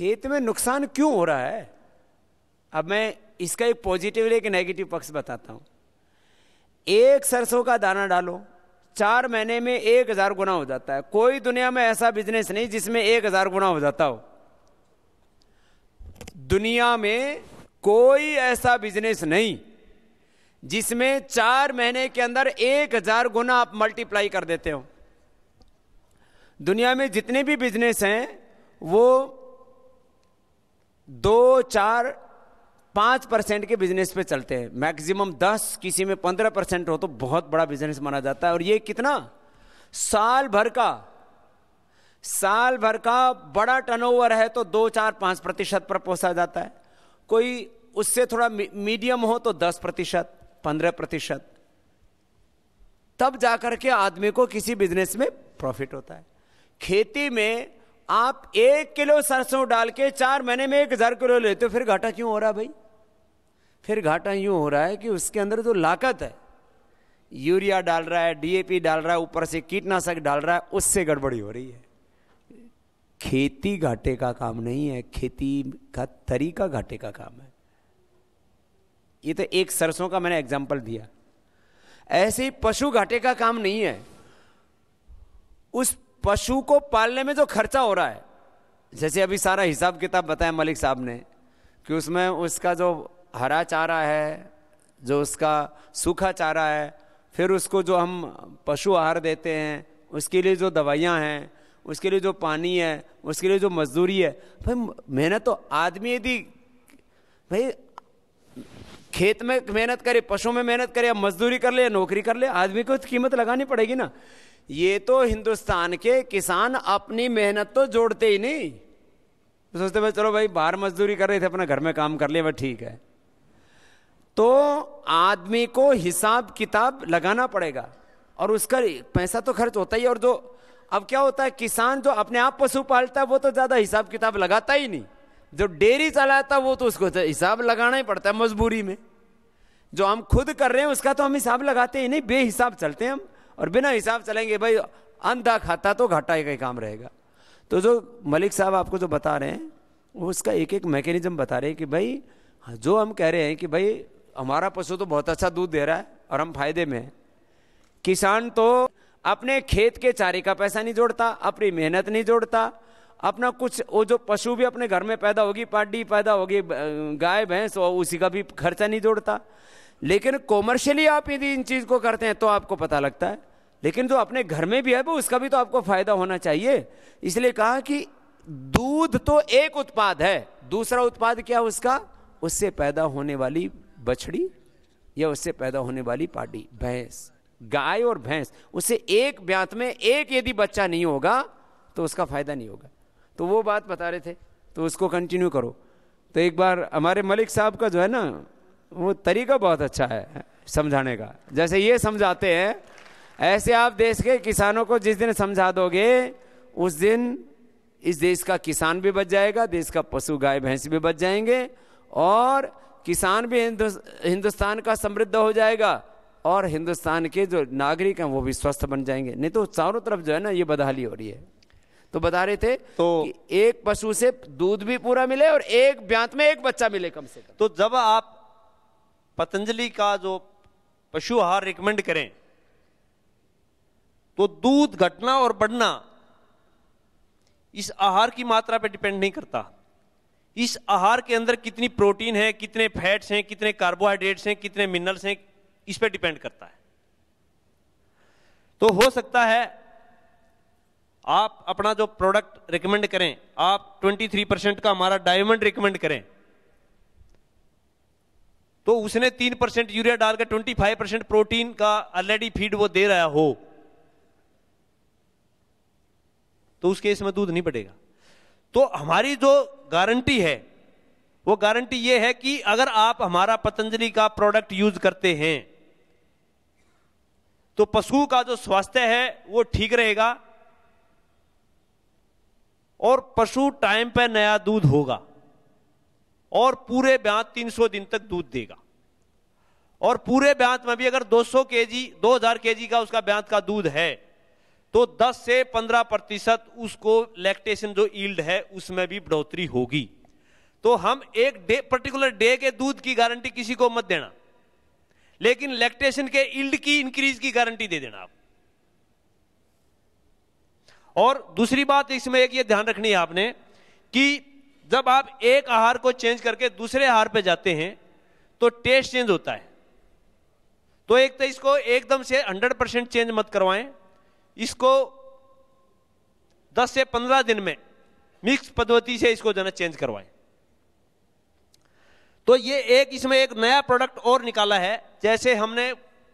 खेत में नुकसान क्यों हो रहा है अब मैं इसका एक पॉजिटिव एक नेगेटिव पक्ष बताता हूं एक सरसों का दाना डालो चार महीने में एक हज़ार गुना हो जाता है कोई दुनिया में ऐसा बिजनेस नहीं जिसमें एक हज़ार गुना हो जाता हो दुनिया में कोई ऐसा बिजनेस नहीं जिसमें चार महीने के अंदर एक हज़ार गुना आप मल्टीप्लाई कर देते हो दुनिया में जितने भी बिजनेस हैं वो दो चार पांच परसेंट के बिजनेस पे चलते हैं मैक्सिमम दस किसी में पंद्रह परसेंट हो तो बहुत बड़ा बिजनेस माना जाता है और ये कितना साल भर का साल भर का बड़ा टर्नओवर है तो दो चार पांच प्रतिशत पर पहुंचा जाता है कोई उससे थोड़ा मीडियम हो तो दस प्रतिशत पंद्रह प्रतिशत तब जाकर के आदमी को किसी बिजनेस में प्रॉफिट होता है खेती में आप एक किलो सरसों डाल के चार महीने में एक हजार किलो लेते हो फिर घाटा क्यों हो रहा भाई फिर घाटा यूं हो रहा है कि उसके अंदर जो लाकत है यूरिया डाल रहा है डीएपी डाल रहा है ऊपर से कीटनाशक डाल रहा है उससे गड़बड़ी हो रही है खेती घाटे का काम नहीं है खेती का तरीका घाटे का काम है ये तो एक सरसों का मैंने एग्जाम्पल दिया ऐसे ही पशु घाटे का काम नहीं है उस पशु को पालने में जो खर्चा हो रहा है जैसे अभी सारा हिसाब किताब बताया मलिक साहब ने कि उसमें उसका जो हरा चारा है जो उसका सूखा चारा है फिर उसको जो हम पशु आहार देते हैं उसके लिए जो दवाइयाँ हैं उसके लिए जो पानी है उसके लिए जो मजदूरी है भाई मेहनत तो आदमी यदि भाई खेत में मेहनत करे पशु में मेहनत करे या मजदूरी कर ले या नौकरी कर ले आदमी को तो कीमत लगानी पड़ेगी ना ये तो हिंदुस्तान के किसान अपनी मेहनत तो जोड़ते ही नहीं तो सोचते भाई चलो भाई बाहर मजदूरी कर रहे थे अपना घर में काम कर लिया बस ठीक है तो आदमी को हिसाब किताब लगाना पड़ेगा और उसका पैसा तो खर्च होता ही और जो अब क्या होता है किसान जो अपने आप पशु पालता है वो तो ज़्यादा हिसाब किताब लगाता ही नहीं जो डेयरी चलाता है वो तो उसको तो हिसाब लगाना ही पड़ता है मजबूरी में जो हम खुद कर रहे हैं उसका तो हम हिसाब लगाते ही नहीं बेहिसाब चलते हैं हम और बिना हिसाब चलेंगे भाई अंधा खाता तो घाटा का ही काम रहेगा तो जो मलिक साहब आपको जो बता रहे हैं वो उसका एक एक मैकेनिज्म बता रहे हैं कि भाई हाँ, जो हम कह रहे हैं कि भाई हमारा पशु तो बहुत अच्छा दूध दे रहा है और हम फायदे में किसान तो अपने खेत के चारे का पैसा नहीं जोड़ता अपनी मेहनत नहीं जोड़ता अपना कुछ वो जो पशु भी अपने घर में पैदा होगी पाडी पैदा होगी गाय भैंस उसी का भी खर्चा नहीं जोड़ता लेकिन कॉमर्शियली आप यदि इन चीज़ को करते हैं तो आपको पता लगता है लेकिन जो अपने घर में भी है वो उसका भी तो आपको फायदा होना चाहिए इसलिए कहा कि दूध तो एक उत्पाद है दूसरा उत्पाद क्या उसका उससे पैदा होने वाली बछड़ी या उससे पैदा होने वाली पाटी भैंस गाय और भैंस उससे एक ब्यांत में एक यदि बच्चा नहीं होगा तो उसका फायदा नहीं होगा तो वो बात बता रहे थे तो उसको कंटिन्यू करो तो एक बार हमारे मलिक साहब का जो है ना वो तरीका बहुत अच्छा है समझाने का जैसे ये समझाते हैं ऐसे आप देश के किसानों को जिस दिन समझा दोगे उस दिन इस देश का किसान भी बच जाएगा देश का पशु गाय भैंस भी बच जाएंगे और किसान भी हिंदुस्तान का समृद्ध हो जाएगा और हिंदुस्तान के जो नागरिक हैं वो भी स्वस्थ बन जाएंगे नहीं तो चारों तरफ जो है ना ये बदहाली हो रही है तो बता रहे थे तो एक पशु से दूध भी पूरा मिले और एक ब्यांत में एक बच्चा मिले कम से कम तो जब आप पतंजलि का जो पशु आहार रिकमेंड करें तो दूध घटना और बढ़ना इस आहार की मात्रा पर डिपेंड नहीं करता इस आहार के अंदर कितनी प्रोटीन है कितने फैट्स हैं कितने कार्बोहाइड्रेट्स हैं कितने मिनरल्स हैं इस पर डिपेंड करता है तो हो सकता है आप अपना जो प्रोडक्ट रिकमेंड करें आप 23 परसेंट का हमारा डायमंड रिकमेंड करें तो उसने 3 परसेंट यूरिया डालकर 25 परसेंट प्रोटीन का ऑलरेडी फीड वो दे रहा हो तो उस केस में दूध नहीं पटेगा तो हमारी जो गारंटी है वो गारंटी ये है कि अगर आप हमारा पतंजलि का प्रोडक्ट यूज करते हैं तो पशु का जो स्वास्थ्य है वो ठीक रहेगा और पशु टाइम पर नया दूध होगा और पूरे ब्यांत 300 दिन तक दूध देगा और पूरे ब्यांत में भी अगर 200 केजी 2000 केजी का उसका ब्यांत का दूध है तो 10 से 15 प्रतिशत उसको लैक्टेशन जो ईल्ड है उसमें भी बढ़ोतरी होगी तो हम एक डे पर्टिकुलर डे के दूध की गारंटी किसी को मत देना लेकिन लैक्टेशन के ईल्ड की इंक्रीज की गारंटी दे देना आप और दूसरी बात इसमें एक ये ध्यान रखनी है आपने कि जब आप एक आहार को चेंज करके दूसरे आहार पे जाते हैं तो टेस्ट चेंज होता है तो एक तो इसको एकदम से 100 परसेंट चेंज मत करवाएं इसको 10 से 15 दिन में मिक्स पद्धति से इसको जो चेंज करवाएं तो ये एक इसमें एक नया प्रोडक्ट और निकाला है जैसे हमने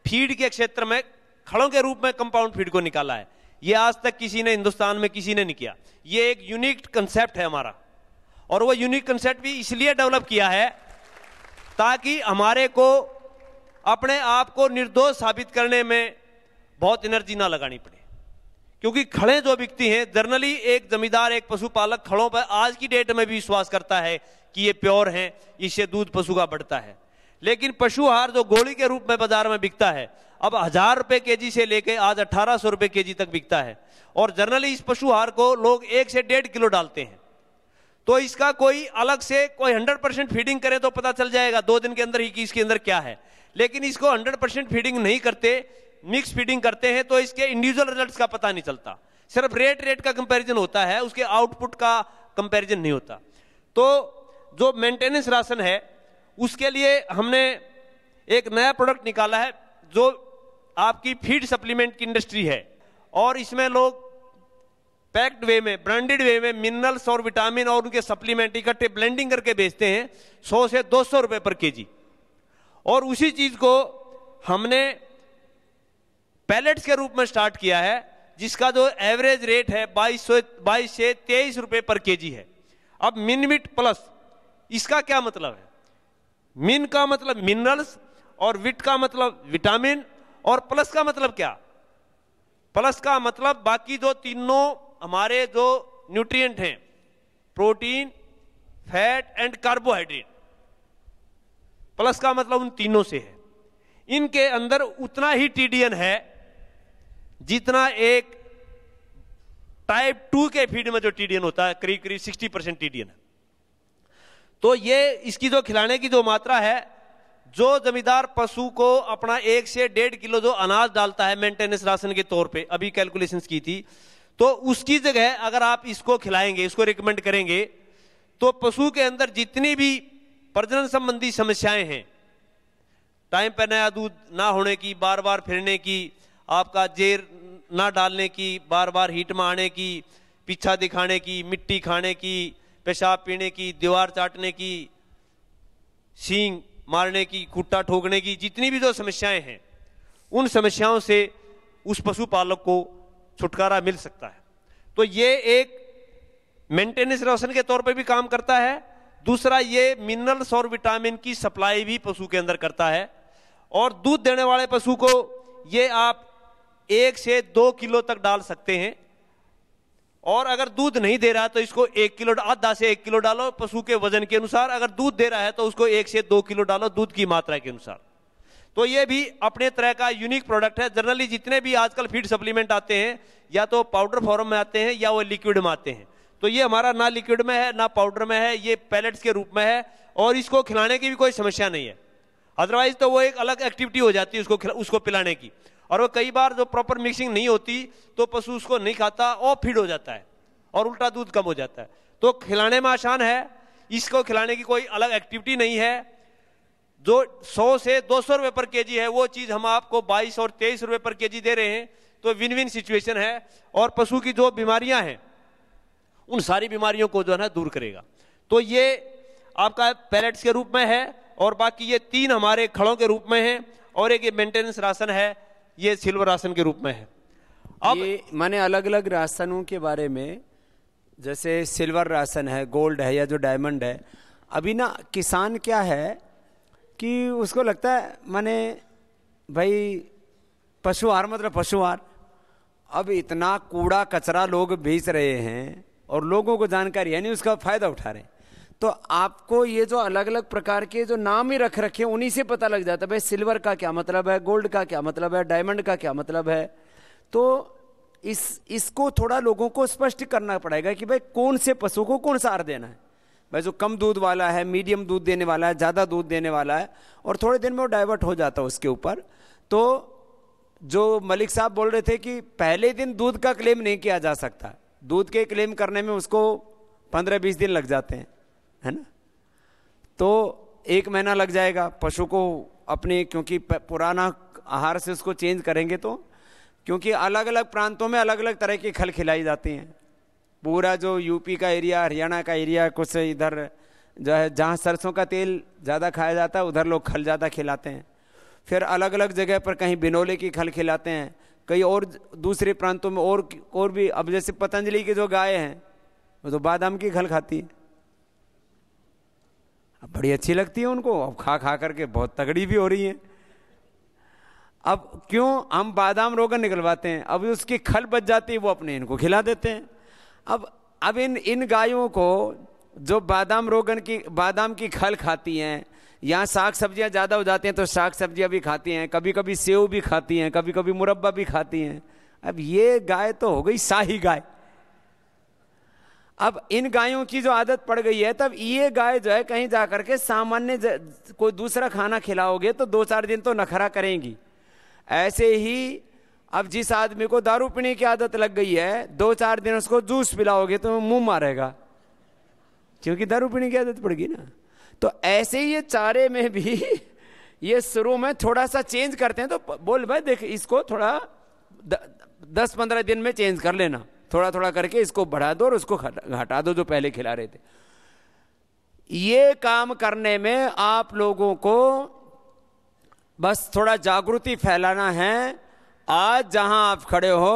फीड के क्षेत्र में खड़ों के रूप में कंपाउंड फीड को निकाला है ये आज तक किसी ने हिंदुस्तान में किसी ने नहीं किया ये एक यूनिक कंसेप्ट है हमारा और वो यूनिक कंसेप्ट भी इसलिए डेवलप किया है ताकि हमारे को अपने आप को निर्दोष साबित करने में बहुत एनर्जी ना लगानी पड़े क्योंकि खड़े जो बिकती हैं जर्नली एक जमींदार एक पशुपालक खड़ों पर आज की डेट में भी विश्वास करता है कि ये प्योर हैं इससे दूध पशु का बढ़ता है लेकिन पशु आहार जो गोली के रूप में बाजार में बिकता है अब हजार रुपये के से लेकर आज अठारह सौ रुपये के तक बिकता है और जर्नली इस पशु आहार को लोग एक से डेढ़ किलो डालते हैं तो इसका कोई अलग से कोई 100 परसेंट फीडिंग करे तो पता चल जाएगा दो दिन के अंदर ही कि इसके अंदर क्या है लेकिन इसको 100 परसेंट फीडिंग नहीं करते मिक्स फीडिंग करते हैं तो इसके इंडिविजुअल रिजल्ट्स का पता नहीं चलता सिर्फ रेट रेट का कंपैरिजन होता है उसके आउटपुट का कंपैरिजन नहीं होता तो जो मेंटेनेंस राशन है उसके लिए हमने एक नया प्रोडक्ट निकाला है जो आपकी फीड सप्लीमेंट की इंडस्ट्री है और इसमें लोग पैक्ड वे में ब्रांडेड वे में मिनरल्स और विटामिन और उनके सप्लीमेंट इकट्ठे ब्लेंडिंग करके बेचते हैं 100 से 200 रुपए पर केजी और उसी चीज को हमने पैलेट्स के रूप में स्टार्ट किया है जिसका जो एवरेज रेट है बाईस सौ बाईस से तेईस रुपये पर केजी है अब मिनविट प्लस इसका क्या मतलब है मिन का मतलब मिनरल्स और विट का मतलब विटामिन और प्लस का मतलब क्या प्लस का मतलब बाकी जो तीनों हमारे जो न्यूट्रिएंट हैं protein fat and carbohydrate plus का मतलब उन तीनों से है इनके अंदर उतना ही टीडीएन है जितना एक टाइप टू के फीड में जो टीडीएन होता है करीब करीब सिक्सटी परसेंट टीडीएन है तो ये इसकी जो खिलाने की जो मात्रा है जो जमींदार पशु को अपना एक से डेढ़ किलो जो अनाज डालता है मेंटेनेंस राशन के तौर पे अभी कैलकुलेशन की थी तो उसकी जगह अगर आप इसको खिलाएंगे इसको रिकमेंड करेंगे तो पशु के अंदर जितनी भी प्रजनन संबंधी समस्याएं हैं टाइम पर नया दूध ना होने की बार बार फिरने की आपका जेर ना डालने की बार बार हीट में आने की पीछा दिखाने की मिट्टी खाने की पेशाब पीने की दीवार चाटने की सींग मारने की कुट्टा ठोकने की जितनी भी जो समस्याएं हैं उन समस्याओं से उस पशुपालक को छुटकारा मिल सकता है तो ये एक मेंटेनेंस रोशन के तौर पे भी काम करता है दूसरा ये मिनरल्स और विटामिन की सप्लाई भी पशु के अंदर करता है और दूध देने वाले पशु को ये आप एक से दो किलो तक डाल सकते हैं और अगर दूध नहीं दे रहा तो इसको एक किलो आधा से एक किलो डालो पशु के वजन के अनुसार अगर दूध दे रहा है तो उसको एक से दो किलो डालो दूध की मात्रा के अनुसार तो ये भी अपने तरह का यूनिक प्रोडक्ट है जनरली जितने भी आजकल फीड सप्लीमेंट आते हैं या तो पाउडर फॉर्म में आते हैं या वो लिक्विड में आते हैं तो ये हमारा ना लिक्विड में है ना पाउडर में है ये पैलेट्स के रूप में है और इसको खिलाने की भी कोई समस्या नहीं है अदरवाइज तो वो एक अलग एक्टिविटी हो जाती है उसको उसको पिलाने की और वो कई बार जो प्रॉपर मिक्सिंग नहीं होती तो पशु उसको नहीं खाता और फीड हो जाता है और उल्टा दूध कम हो जाता है तो खिलाने में आसान है इसको खिलाने की कोई अलग एक्टिविटी नहीं है जो 100 से 200 रुपए पर केजी है वो चीज हम आपको 22 और 23 रुपए पर केजी दे रहे हैं तो विन विन सिचुएशन है और पशु की जो बीमारियां हैं उन सारी बीमारियों को जो है ना दूर करेगा तो ये आपका पैलेट्स के रूप में है और बाकी ये तीन हमारे खड़ों के रूप में है और एक ये मेंटेनेंस राशन है ये सिल्वर राशन के रूप में है अब मैंने अलग अलग राशनों के बारे में जैसे सिल्वर राशन है गोल्ड है या जो डायमंड है अभी ना किसान क्या है कि उसको लगता है मैंने भाई पशुहार मतलब पशुहार अब इतना कूड़ा कचरा लोग बेच रहे हैं और लोगों को जानकारी है नहीं उसका फ़ायदा उठा रहे हैं तो आपको ये जो अलग अलग प्रकार के जो नाम ही रख रखे उन्हीं से पता लग जाता है भाई सिल्वर का क्या मतलब है गोल्ड का क्या मतलब है डायमंड का क्या मतलब है तो इस इसको थोड़ा लोगों को स्पष्ट करना पड़ेगा कि भाई कौन से पशु को कौन सा आर देना है भाई जो कम दूध वाला है मीडियम दूध देने वाला है ज़्यादा दूध देने वाला है और थोड़े दिन में वो डाइवर्ट हो जाता है उसके ऊपर तो जो मलिक साहब बोल रहे थे कि पहले दिन दूध का क्लेम नहीं किया जा सकता दूध के क्लेम करने में उसको पंद्रह बीस दिन लग जाते हैं है ना तो एक महीना लग जाएगा पशु को अपने क्योंकि पुराना आहार से उसको चेंज करेंगे तो क्योंकि अलग अलग प्रांतों में अलग अलग तरह की खल खिलाई जाती हैं पूरा जो यूपी का एरिया हरियाणा का एरिया कुछ इधर जो है जहाँ सरसों का तेल ज़्यादा खाया जाता है उधर लोग खल ज़्यादा खिलाते हैं फिर अलग अलग जगह पर कहीं बिनोले की खल खिलाते हैं कई और दूसरे प्रांतों में और और भी अब जैसे पतंजलि की जो गाय हैं वो तो बादाम की खल खाती है अब बड़ी अच्छी लगती है उनको अब खा खा करके बहुत तगड़ी भी हो रही है अब क्यों हम बादाम रोगन निकलवाते हैं अब उसकी खल बच जाती है वो अपने इनको खिला देते हैं अब अब इन इन गायों को जो बादाम रोगन की बादाम की खल खाती हैं यहाँ साग सब्जियाँ ज़्यादा हो जाती हैं तो साग सब्जियाँ भी खाती हैं कभी कभी सेव भी खाती हैं कभी कभी मुरब्बा भी खाती हैं अब ये गाय तो हो गई शाही गाय अब इन गायों की जो आदत पड़ गई है तब ये गाय जो है कहीं जा करके सामान्य कोई दूसरा खाना खिलाओगे तो दो चार दिन तो नखरा करेंगी ऐसे ही अब जिस आदमी को दारू पीने की आदत लग गई है दो चार दिन उसको जूस पिलाओगे तो मुंह मारेगा क्योंकि दारू पीने की आदत पड़ गई ना तो ऐसे ही ये चारे में भी ये शुरू में थोड़ा सा चेंज करते हैं तो बोल भाई देख इसको थोड़ा द, दस पंद्रह दिन में चेंज कर लेना थोड़ा थोड़ा करके इसको बढ़ा दो और उसको हटा दो जो पहले खिला रहे थे ये काम करने में आप लोगों को बस थोड़ा जागृति फैलाना है आज जहां आप खड़े हो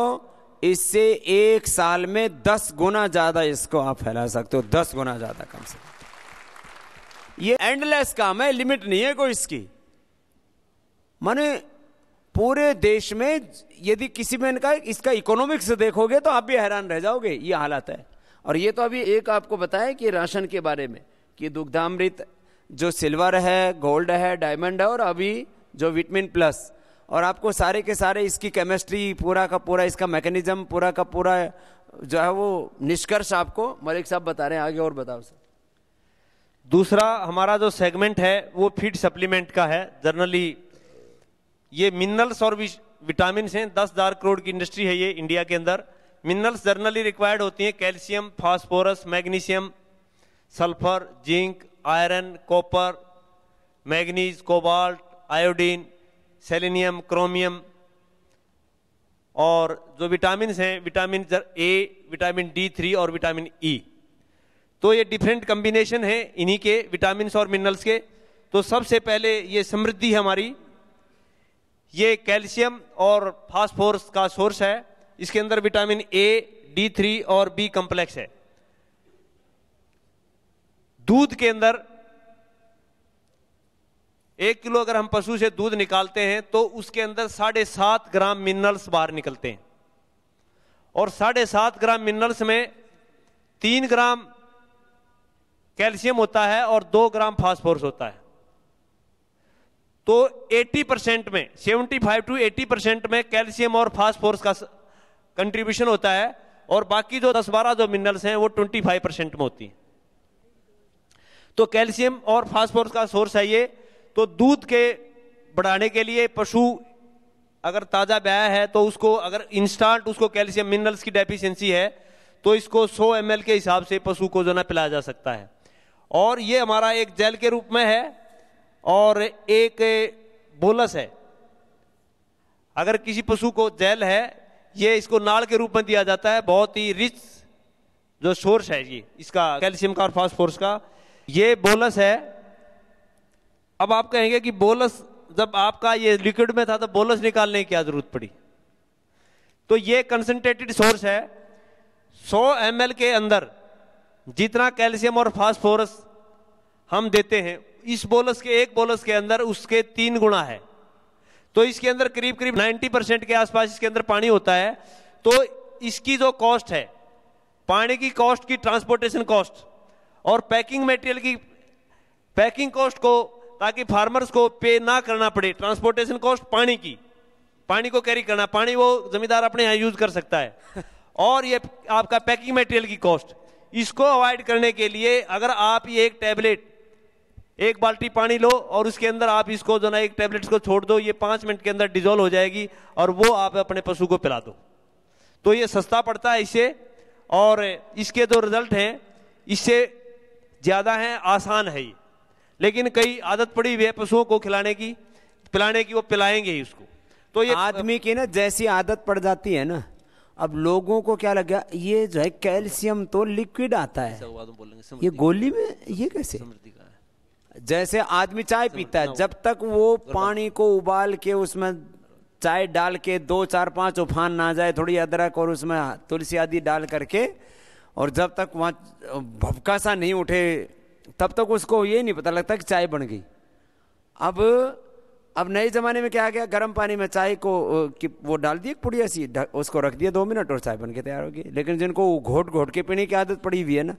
इससे एक साल में दस गुना ज्यादा इसको आप फैला सकते हो दस गुना ज्यादा कम से कम ये एंडलेस काम है लिमिट नहीं है कोई इसकी माने पूरे देश में यदि किसी में इनका इसका इकोनॉमिक्स देखोगे तो आप भी हैरान रह जाओगे ये हालात है और ये तो अभी एक आपको बताया कि राशन के बारे में कि दुग्धामृत जो सिल्वर है गोल्ड है डायमंड है और अभी जो विटमिन प्लस और आपको सारे के सारे इसकी केमिस्ट्री पूरा का पूरा इसका मैकेनिज्म पूरा का पूरा जो है वो निष्कर्ष आपको मलिक साहब बता रहे हैं आगे और बताओ सर दूसरा हमारा जो सेगमेंट है वो फीड सप्लीमेंट का है जनरली ये मिनरल्स और विटामिन हैं दस हजार करोड़ की इंडस्ट्री है ये इंडिया के अंदर मिनरल्स जर्नली रिक्वायर्ड होती हैं calcium phosphorus magnesium sulphur zinc iron copper manganese cobalt iodine selenium chromium और जो विटामिन हैं vitamin A vitamin D three और विटामिन ई e। तो ये डिफरेंट कम्बिनेशन है इन्हीं के विटामिन और मिनरल्स के तो सबसे पहले ये समृद्धि है हमारी ये कैल्शियम और फास्फोरस का सोर्स है इसके अंदर विटामिन ए डी थ्री और बी कॉम्प्लेक्स है दूध के अंदर एक किलो अगर हम पशु से दूध निकालते हैं तो उसके अंदर साढ़े सात ग्राम मिनरल्स बाहर निकलते हैं और साढ़े सात ग्राम मिनरल्स में तीन ग्राम कैल्शियम होता है और दो ग्राम फास्फोरस होता है तो 80 परसेंट में 75 टू एटी परसेंट में कैल्शियम और फास्फोरस का कंट्रीब्यूशन होता है और बाकी जो 10-12 जो मिनरल्स हैं वो 25 परसेंट में होती है तो कैल्शियम और फास्फोरस का सोर्स है ये तो दूध के बढ़ाने के लिए पशु अगर ताज़ा ब्याह है तो उसको अगर इंस्टांट उसको कैल्शियम मिनरल्स की डेफिशिएंसी है तो इसको 100 एम के हिसाब से पशु को जो ना पिलाया जा सकता है और ये हमारा एक जेल के रूप में है और एक बोलस है अगर किसी पशु को जैल है ये इसको नाड़ के रूप में दिया जाता है बहुत ही रिच जो सोर्स है ये इसका कैल्शियम का और फॉस्फोर्स का ये बोलस है अब आप कहेंगे कि बोलस जब आपका ये लिक्विड में था तो बोलस निकालने की क्या जरूरत पड़ी तो ये कंसनट्रेटेड सोर्स है 100 एम के अंदर जितना कैल्शियम और फास्फोरस हम देते हैं इस बोलस के एक बोलस के अंदर उसके तीन गुणा है तो इसके अंदर करीब करीब 90 परसेंट के आसपास इसके अंदर पानी होता है तो इसकी जो कॉस्ट है पानी की कॉस्ट की ट्रांसपोर्टेशन कॉस्ट और पैकिंग मटेरियल की पैकिंग कॉस्ट को ताकि फार्मर्स को पे ना करना पड़े ट्रांसपोर्टेशन कॉस्ट पानी की पानी को कैरी करना पानी वो जमींदार अपने यहां यूज कर सकता है और ये आपका पैकिंग मटेरियल की कॉस्ट इसको अवॉइड करने के लिए अगर आप ये एक टैबलेट एक बाल्टी पानी लो और उसके अंदर आप इसको जो ना एक टेबलेट्स को छोड़ दो ये पांच मिनट के अंदर डिजोल्व हो जाएगी और वो आप अपने पशु को पिला दो तो ये सस्ता पड़ता है इससे और इसके जो रिजल्ट हैं इससे ज़्यादा हैं आसान है ये लेकिन कई आदत पड़ी हुई है पशुओं को खिलाने की पिलाने की वो पिलाएंगे ही उसको तो ये आदमी की ना जैसी आदत पड़ जाती है ना अब लोगों को क्या लग गया ये जो है कैल्शियम तो लिक्विड आता है तो ये गोली में ये कैसे जैसे आदमी चाय पीता है जब तक वो पानी को उबाल के उसमें चाय डाल के दो चार पांच उफान ना जाए थोड़ी अदरक और उसमें तुलसी आदि डाल करके और जब तक वहाँ भपका सा नहीं उठे तब तक उसको ये नहीं पता लगता कि चाय बन गई अब अब नए ज़माने में क्या आ गया गर्म पानी में चाय को कि वो डाल दिए पुड़िया सी उसको रख दिया दो मिनट और चाय बन के तैयार होगी लेकिन जिनको घोट घोट के पीने की आदत पड़ी हुई है ना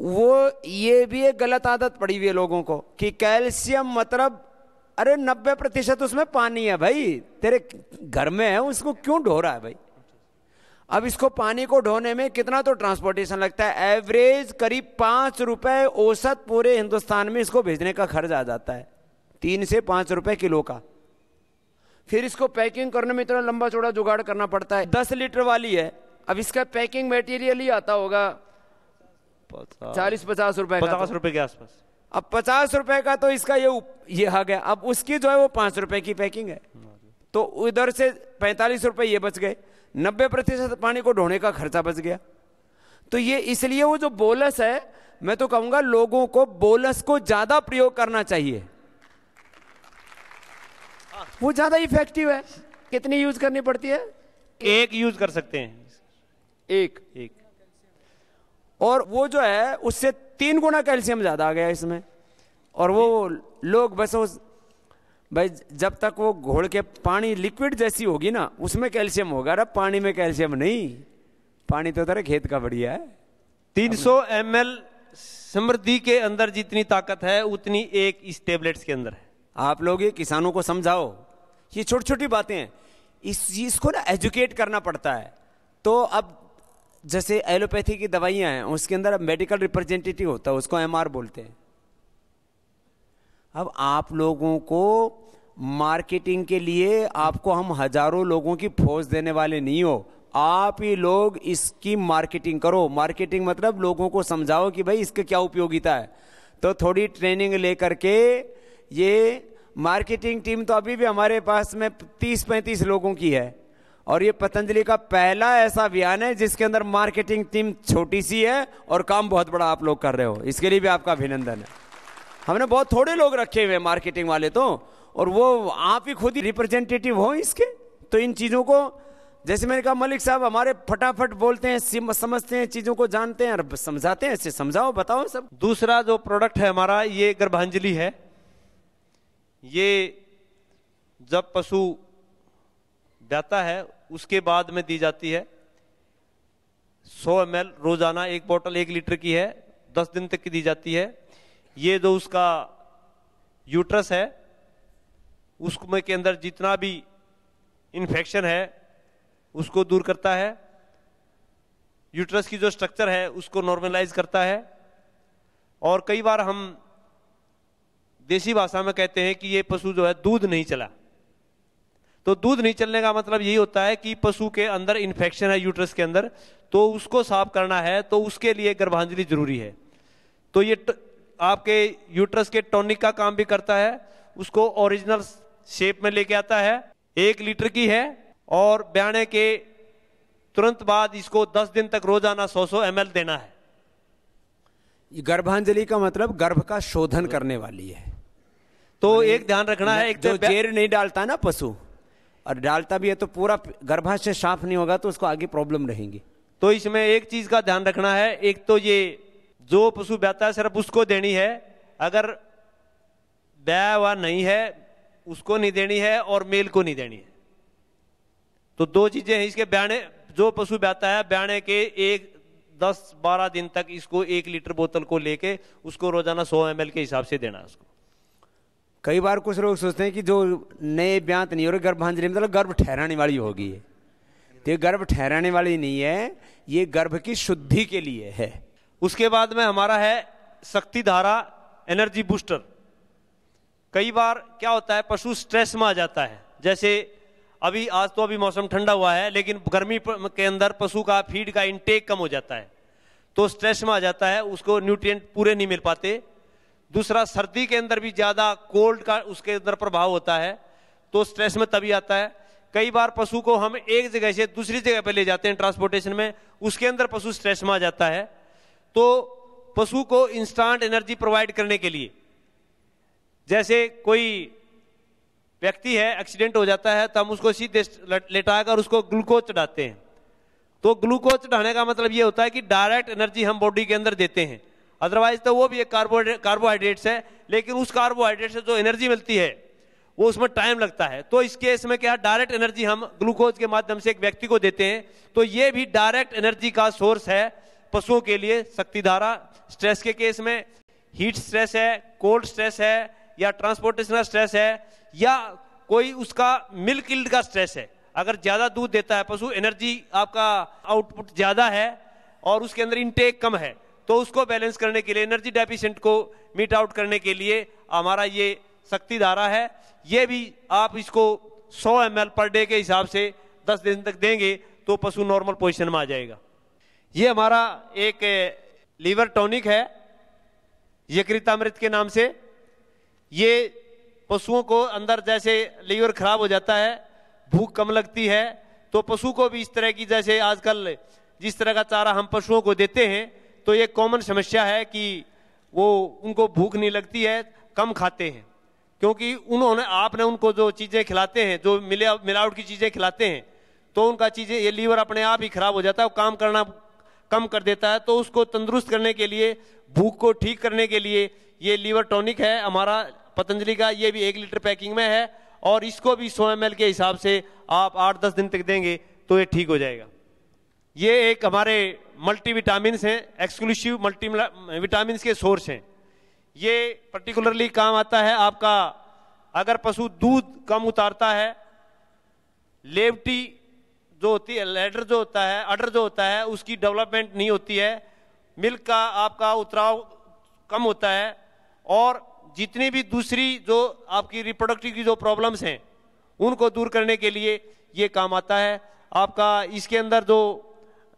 वो ये भी एक गलत आदत पड़ी हुई है लोगों को कि कैल्शियम मतलब अरे नब्बे प्रतिशत उसमें पानी है भाई तेरे घर में है उसको क्यों ढो रहा है भाई अब इसको पानी को ढोने में कितना तो ट्रांसपोर्टेशन लगता है एवरेज करीब पांच रुपए औसत पूरे हिंदुस्तान में इसको भेजने का खर्च आ जाता है तीन से पांच रुपए किलो का फिर इसको पैकिंग करने में इतना लंबा चौड़ा जुगाड़ करना पड़ता है दस लीटर वाली है अब इसका पैकिंग मटेरियल ही आता होगा चालीस पचास रुपए पचास तो। रुपए के आसपास अब पचास रुपए का तो इसका ये ये आ गया अब उसकी जो है वो पांच रुपए की पैकिंग है तो उधर से पैंतालीस रुपए ये बच गए नब्बे प्रतिशत पानी को ढोने का खर्चा बच गया तो ये इसलिए वो जो बोलस है मैं तो कहूंगा लोगों को बोलस को ज्यादा प्रयोग करना चाहिए वो ज्यादा इफेक्टिव है कितनी यूज करनी पड़ती है एक यूज कर सकते हैं एक एक और वो जो है उससे तीन गुना कैल्शियम ज़्यादा आ गया इसमें और वो लोग बस उस भाई जब तक वो घोड़ के पानी लिक्विड जैसी होगी ना उसमें कैल्शियम होगा अरे पानी में कैल्शियम नहीं पानी तो तेरे खेत का बढ़िया है 300 सौ एम समृद्धि के अंदर जितनी ताकत है उतनी एक इस टेबलेट्स के अंदर है आप लोग ये किसानों को समझाओ ये छोटी छोटी बातें हैं इस को ना एजुकेट करना पड़ता है तो अब जैसे एलोपैथी की दवाइयाँ हैं उसके अंदर मेडिकल रिप्रेजेंटेटिव होता है उसको एमआर बोलते हैं अब आप लोगों को मार्केटिंग के लिए आपको हम हजारों लोगों की फौज देने वाले नहीं हो आप ही लोग इसकी मार्केटिंग करो मार्केटिंग मतलब लोगों को समझाओ कि भाई इसका क्या उपयोगिता है तो थोड़ी ट्रेनिंग लेकर के ये मार्केटिंग टीम तो अभी भी हमारे पास में तीस पैंतीस लोगों की है और ये पतंजलि का पहला ऐसा अभियान है जिसके अंदर मार्केटिंग टीम छोटी सी है और काम बहुत बड़ा आप लोग कर रहे हो इसके लिए भी आपका अभिनंदन है हमने बहुत थोड़े लोग रखे हुए मार्केटिंग वाले तो और वो आप ही खुद ही रिप्रेजेंटेटिव हो इसके तो इन चीज़ों को जैसे मैंने कहा मलिक साहब हमारे फटाफट बोलते हैं समझते हैं चीज़ों को जानते हैं और समझाते हैं इससे समझाओ बताओ सब दूसरा जो प्रोडक्ट है हमारा ये गर्भांजलि है ये जब पशु जाता है उसके बाद में दी जाती है 100 एम रोजाना एक बोतल एक लीटर की है 10 दिन तक की दी जाती है ये जो उसका यूट्रस है उसमें के अंदर जितना भी इन्फेक्शन है उसको दूर करता है यूट्रस की जो स्ट्रक्चर है उसको नॉर्मलाइज करता है और कई बार हम देसी भाषा में कहते हैं कि ये पशु जो है दूध नहीं चला तो दूध नहीं चलने का मतलब यही होता है कि पशु के अंदर इन्फेक्शन है यूट्रस के अंदर तो उसको साफ करना है तो उसके लिए गर्भांजलि जरूरी है तो ये त, आपके यूट्रस के टॉनिक का काम भी करता है उसको ओरिजिनल शेप में लेके आता है एक लीटर की है और ब्याणे के तुरंत बाद इसको 10 दिन तक रोजाना 100 सौ एम देना है गर्भांजलि का मतलब गर्भ का शोधन करने वाली है तो एक ध्यान रखना है एक जो तो जेर नहीं डालता ना पशु और डालता भी है तो पूरा गर्भाशय साफ नहीं होगा तो उसको आगे प्रॉब्लम रहेंगी तो इसमें एक चीज का ध्यान रखना है एक तो ये जो पशु बहता है सिर्फ उसको देनी है अगर ब्या हुआ नहीं है उसको नहीं देनी है और मेल को नहीं देनी है तो दो चीजें हैं इसके ब्याणे जो पशु बहता है ब्याणे के एक दस बारह दिन तक इसको एक लीटर बोतल को लेके उसको रोजाना सौ एम के हिसाब से देना है उसको कई बार कुछ लोग सोचते हैं कि जो नए ब्यांत नहीं हो रहे गर्भांजलि मतलब गर्भ ठहराने वाली होगी तो गर्भ ठहराने वाली नहीं है ये गर्भ की शुद्धि के लिए है उसके बाद में हमारा है शक्ति धारा एनर्जी बूस्टर कई बार क्या होता है पशु स्ट्रेस में आ जाता है जैसे अभी आज तो अभी मौसम ठंडा हुआ है लेकिन गर्मी के अंदर पशु का फीड का इनटेक कम हो जाता है तो स्ट्रेस में आ जाता है उसको न्यूट्रिएंट पूरे नहीं मिल पाते दूसरा सर्दी के अंदर भी ज़्यादा कोल्ड का उसके अंदर प्रभाव होता है तो स्ट्रेस में तभी आता है कई बार पशु को हम एक जगह से दूसरी जगह पर ले जाते हैं ट्रांसपोर्टेशन में उसके अंदर पशु स्ट्रेस में आ जाता है तो पशु को इंस्टांट एनर्जी प्रोवाइड करने के लिए जैसे कोई व्यक्ति है एक्सीडेंट हो जाता है तो हम उसको सीधे लेटाकर उसको ग्लूकोज चढ़ाते हैं तो ग्लूकोज चढ़ाने का मतलब ये होता है कि डायरेक्ट एनर्जी हम बॉडी के अंदर देते हैं अदरवाइज तो वो भी एक कार्बोहाइड्रेट्स है लेकिन उस कार्बोहाइड्रेट से जो एनर्जी मिलती है वो उसमें टाइम लगता है तो इस केस में क्या डायरेक्ट एनर्जी हम ग्लूकोज के माध्यम से एक व्यक्ति को देते हैं तो ये भी डायरेक्ट एनर्जी का सोर्स है पशुओं के लिए शक्तिधारा स्ट्रेस के केस में हीट स्ट्रेस है कोल्ड स्ट्रेस है या ट्रांसपोर्टेशनल स्ट्रेस है या कोई उसका मिल्क इल्ड का स्ट्रेस है अगर ज़्यादा दूध देता है पशु एनर्जी आपका आउटपुट ज़्यादा है और उसके अंदर इनटेक कम है तो उसको बैलेंस करने के लिए एनर्जी डेफिशिएंट को मीट आउट करने के लिए हमारा ये शक्ति धारा है ये भी आप इसको 100 एम पर डे के हिसाब से 10 दिन तक देंगे तो पशु नॉर्मल पोजिशन में आ जाएगा ये हमारा एक लीवर टॉनिक है ये कृतामृत के नाम से ये पशुओं को अंदर जैसे लीवर खराब हो जाता है भूख कम लगती है तो पशु को भी इस तरह की जैसे आजकल जिस तरह का चारा हम पशुओं को देते हैं तो ये कॉमन समस्या है कि वो उनको भूख नहीं लगती है कम खाते हैं क्योंकि उन्होंने आपने उनको जो चीज़ें खिलाते हैं जो मिले मिलावट की चीज़ें खिलाते हैं तो उनका चीज़ें ये लीवर अपने आप ही खराब हो जाता है काम करना कम कर देता है तो उसको तंदुरुस्त करने के लिए भूख को ठीक करने के लिए ये लीवर टॉनिक है हमारा पतंजलि का ये भी एक लीटर पैकिंग में है और इसको भी सौ एम के हिसाब से आप आठ दस दिन तक देंगे तो ये ठीक हो जाएगा ये एक हमारे मल्टी विटामिन हैं एक्सक्लूसिव मल्टी विटामिन के सोर्स हैं ये पर्टिकुलरली काम आता है आपका अगर पशु दूध कम उतारता है लेवटी जो होती है लेडर जो होता है अडर जो होता है उसकी डेवलपमेंट नहीं होती है मिल्क का आपका उतराव कम होता है और जितनी भी दूसरी जो आपकी रिप्रोडक्टिव की जो प्रॉब्लम्स हैं उनको दूर करने के लिए ये काम आता है आपका इसके अंदर जो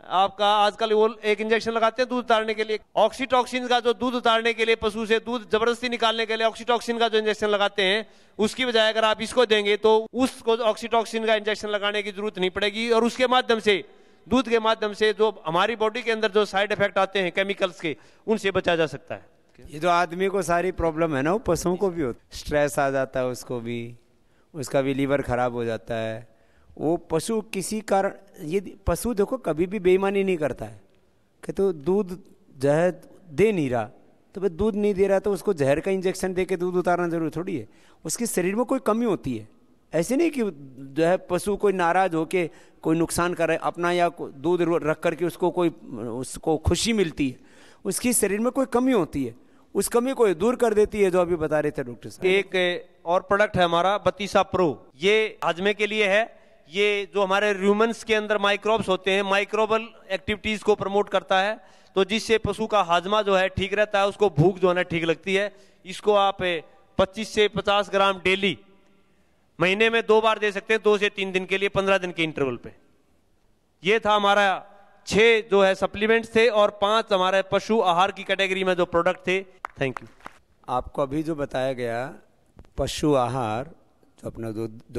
आपका आजकल वो एक इंजेक्शन लगाते हैं दूध उतारने के लिए ऑक्सीटॉक्सिन का जो दूध उतारने के लिए पशु से दूध जबरदस्ती निकालने के लिए ऑक्सीटॉक्सिन का जो इंजेक्शन लगाते हैं उसकी बजाय अगर आप इसको देंगे तो उसको ऑक्सीटॉक्सिन का इंजेक्शन लगाने की जरूरत नहीं पड़ेगी और उसके माध्यम से दूध के माध्यम से जो हमारी बॉडी के अंदर जो साइड इफेक्ट आते हैं केमिकल्स के उनसे बचा जा सकता है ये जो आदमी को सारी प्रॉब्लम है ना वो पशुओं को भी होती स्ट्रेस आ जाता है उसको भी उसका भी लीवर खराब हो जाता है वो पशु किसी कारण ये पशु देखो कभी भी बेईमानी नहीं करता है कि तो दूध जहर दे नहीं रहा तो भाई दूध नहीं दे रहा तो उसको जहर का इंजेक्शन दे के दूध उतारना जरूरी थोड़ी है उसके शरीर में कोई कमी होती है ऐसे नहीं कि जो है पशु कोई नाराज हो के कोई नुकसान करे अपना या दूध रख करके उसको कोई उसको खुशी मिलती है उसकी शरीर में कोई कमी होती है उस कमी को दूर कर देती है जो अभी बता रहे थे डॉक्टर साहब एक और प्रोडक्ट है हमारा बतीसा प्रो ये हजमे के लिए है ये जो हमारे ह्यूमन्स के अंदर माइक्रोब्स होते हैं माइक्रोबल एक्टिविटीज़ को प्रमोट करता है तो जिससे पशु का हाजमा जो है ठीक रहता है उसको भूख जो है ठीक लगती है इसको आप 25 से 50 ग्राम डेली महीने में दो बार दे सकते हैं दो से तीन दिन के लिए पंद्रह दिन के इंटरवल पे ये था हमारा छः जो है सप्लीमेंट्स थे और पांच हमारे पशु आहार की कैटेगरी में जो प्रोडक्ट थे थैंक यू आपको अभी जो बताया गया पशु आहार जो अपना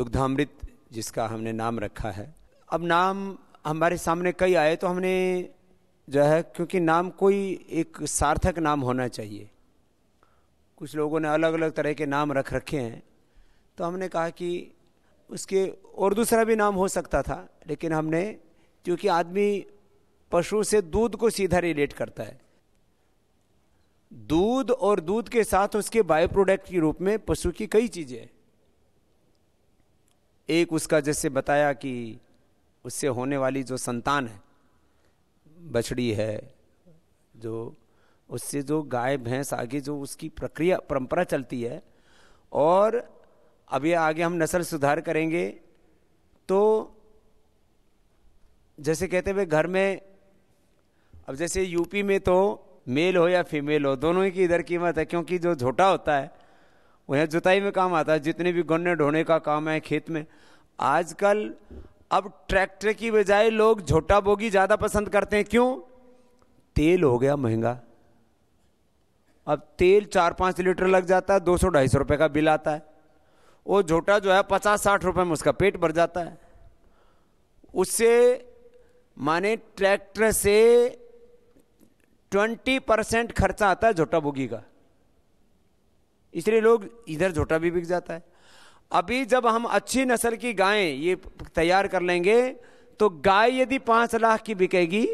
दुग्धामृत जिसका हमने नाम रखा है अब नाम हमारे सामने कई आए तो हमने जो है क्योंकि नाम कोई एक सार्थक नाम होना चाहिए कुछ लोगों ने अलग अलग तरह के नाम रख रखे हैं तो हमने कहा कि उसके और दूसरा भी नाम हो सकता था लेकिन हमने क्योंकि आदमी पशु से दूध को सीधा रिलेट करता है दूध और दूध के साथ उसके बायो प्रोडक्ट के रूप में पशु की कई चीज़ें हैं एक उसका जैसे बताया कि उससे होने वाली जो संतान है बछड़ी है जो उससे जो गाय भैंस आगे जो उसकी प्रक्रिया परंपरा चलती है और अभी आगे हम नस्ल सुधार करेंगे तो जैसे कहते हुए घर में अब जैसे यूपी में तो मेल हो या फीमेल हो दोनों ही की इधर कीमत है क्योंकि जो झोटा होता है वो यहाँ जुताई में काम आता है जितने भी गन्ने ढोने का काम है खेत में आजकल अब ट्रैक्टर की बजाय लोग झोटा बोगी ज़्यादा पसंद करते हैं क्यों तेल हो गया महंगा अब तेल चार पाँच लीटर लग जाता है दो सौ ढाई सौ रुपये का बिल आता है वो झोटा जो है पचास साठ रुपये में उसका पेट भर जाता है उससे माने ट्रैक्टर से ट्वेंटी परसेंट खर्चा आता है झोटा बोगी का इसलिए लोग इधर झोटा भी बिक जाता है अभी जब हम अच्छी नस्ल की गायें ये तैयार कर लेंगे तो गाय यदि पाँच लाख की बिकेगी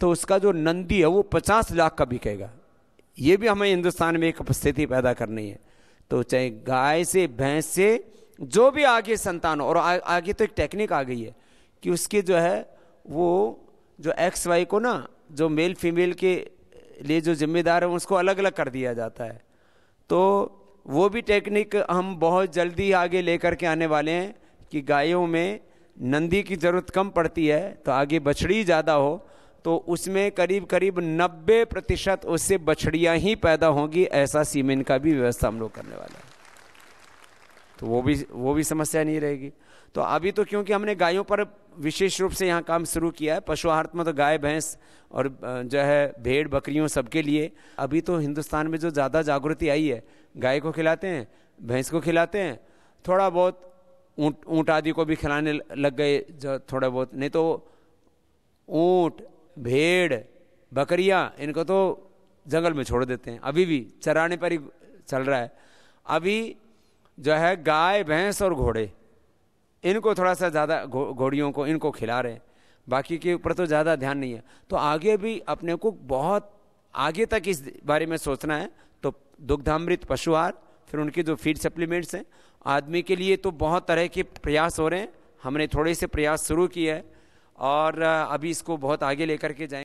तो उसका जो नंदी है वो पचास लाख का बिकेगा ये भी हमें हिंदुस्तान में एक स्थिति पैदा करनी है तो चाहे गाय से भैंस से जो भी आगे संतान और आ, आगे तो एक टेक्निक आ गई है कि उसके जो है वो जो एक्स वाई को ना जो मेल फीमेल के लिए जो जिम्मेदार है उसको अलग अलग कर दिया जाता है तो वो भी टेक्निक हम बहुत जल्दी आगे लेकर के आने वाले हैं कि गायों में नंदी की ज़रूरत कम पड़ती है तो आगे बछड़ी ज़्यादा हो तो उसमें करीब करीब 90 प्रतिशत उससे बछड़ियाँ ही पैदा होंगी ऐसा सीमेंट का भी व्यवस्था हम लोग करने वाला हैं तो वो भी वो भी समस्या नहीं रहेगी तो अभी तो क्योंकि हमने गायों पर विशेष रूप से यहाँ काम शुरू किया है पशु आहार में तो गाय भैंस और जो है भेड़ बकरियों सबके लिए अभी तो हिंदुस्तान में जो ज़्यादा जागृति आई है गाय को खिलाते हैं भैंस को खिलाते हैं थोड़ा बहुत ऊँट ऊँट आदि को भी खिलाने लग गए जो थोड़ा बहुत नहीं तो ऊँट भेड़ बकरियाँ इनको तो जंगल में छोड़ देते हैं अभी भी चराने पर ही चल रहा है अभी जो है गाय भैंस और घोड़े इनको थोड़ा सा ज़्यादा घोड़ियों को इनको खिला रहे हैं बाकी के ऊपर तो ज़्यादा ध्यान नहीं है तो आगे भी अपने को बहुत आगे तक इस बारे में सोचना है तो दुग्धामृत पशु आहार फिर उनके जो फीड सप्लीमेंट्स हैं आदमी के लिए तो बहुत तरह के प्रयास हो रहे हैं हमने थोड़े से प्रयास शुरू किया है और अभी इसको बहुत आगे लेकर के जाएंगे